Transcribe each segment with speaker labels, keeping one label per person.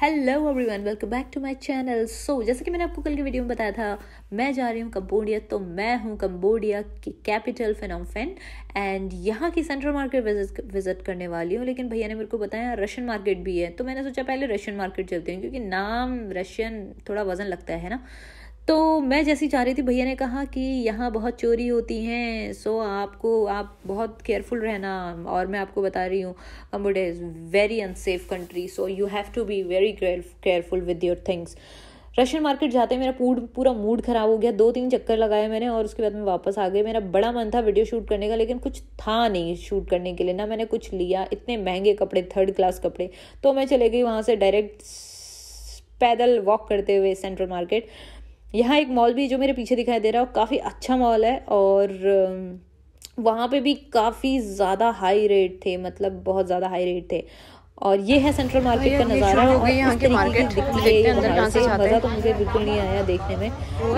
Speaker 1: hello everyone welcome back to my channel so जैसे कि मैंने आपको कल की वीडियो में बताया था मैं जा रही हूँ कम्बोडिया तो मैं हूँ कम्बोडिया की कैपिटल फिनोमफेन एंड यहाँ की सेंट्रल मार्केट विजिट विजिट करने वाली हूँ लेकिन भैया ने मेरे को बताया रशियन मार्केट भी है तो मैंने सोचा पहले रशियन मार्केट चलती हूँ क्योंकि नाम रशियन थोड़ा वज़न लगता है ना तो मैं जैसी जा रही थी भैया ने कहा कि यहाँ बहुत चोरी होती हैं सो आपको आप बहुत केयरफुल रहना और मैं आपको बता रही हूँ Cambodia is very unsafe country so you have to be very careful with your things Russian market जाते मेरा पूर, पूरा मूड ख़राब हो गया दो तीन चक्कर लगाए मैंने और उसके बाद मैं वापस आ गई मेरा बड़ा मन था वीडियो शूट करने का लेकिन कुछ था नहीं शूट करने के लिए ना मैंने कुछ लिया इतने महंगे कपड़े थर्ड क्लास कपड़े तो मैं चले गई वहाँ से डायरेक्ट पैदल वॉक करते हुए सेंट्रल मार्केट यहाँ एक मॉल भी जो मेरे पीछे दिखाई दे रहा है काफ़ी अच्छा मॉल है और वहाँ पे भी काफ़ी ज़्यादा हाई रेट थे मतलब बहुत ज़्यादा हाई रेट थे और ये है सेंट्रल हाँ, मार्केट का नज़ारा और यहाँ की दिखती से मज़ा तो मुझे बिल्कुल नहीं आया देखने में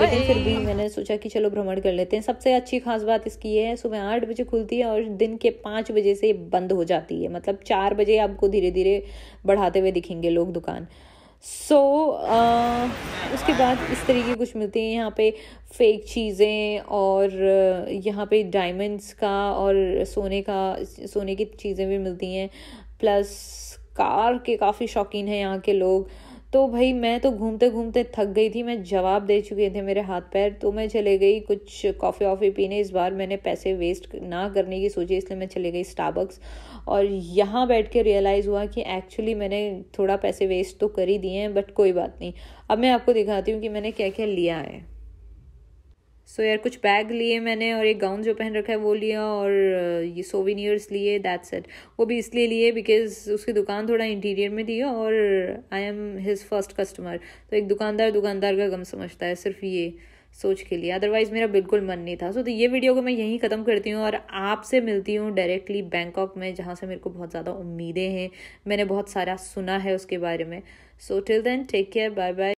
Speaker 1: लेकिन फिर भी मैंने सोचा कि चलो भ्रमण कर लेते हैं सबसे अच्छी खास बात इसकी ये है सुबह आठ बजे खुलती है और दिन के पाँच बजे से बंद हो जाती है मतलब चार बजे आपको धीरे धीरे बढ़ाते हुए दिखेंगे लोग दुकान सो so, uh, उसके बाद इस तरीके कुछ मिलती हैं यहाँ पे फेक चीज़ें और यहाँ पे डायमंड्स का और सोने का सोने की चीज़ें भी मिलती हैं प्लस कार के काफ़ी शौकीन हैं यहाँ के लोग तो भाई मैं तो घूमते घूमते थक गई थी मैं जवाब दे चुके थे मेरे हाथ पैर तो मैं चले गई कुछ कॉफ़ी ऑफ़ी पीने इस बार मैंने पैसे वेस्ट ना करने की सोची इसलिए मैं चले गई स्टाबक्स और यहाँ बैठ के रियलाइज़ हुआ कि एक्चुअली मैंने थोड़ा पैसे वेस्ट तो कर ही दिए हैं बट कोई बात नहीं अब मैं आपको दिखाती हूँ कि मैंने क्या क्या लिया है सो so, यार कुछ बैग लिए मैंने और एक गाउन जो पहन रखा है वो लिया और uh, ये सोविनियर्स लिए दैट सेट वो भी इसलिए लिए बिकॉज उसकी दुकान थोड़ा इंटीरियर में थी और I am his first customer तो एक दुकानदार दुकानदार का गम समझता है सिर्फ ये सोच के लिए अदरवाइज़ मेरा बिल्कुल मन नहीं था सो so, तो ये वीडियो को मैं यहीं ख़त्म करती हूँ और आपसे मिलती हूँ डायरेक्टली बैंकॉक में जहाँ से मेरे को बहुत ज़्यादा उम्मीदें हैं मैंने बहुत सारा सुना है उसके बारे में so till then take care bye bye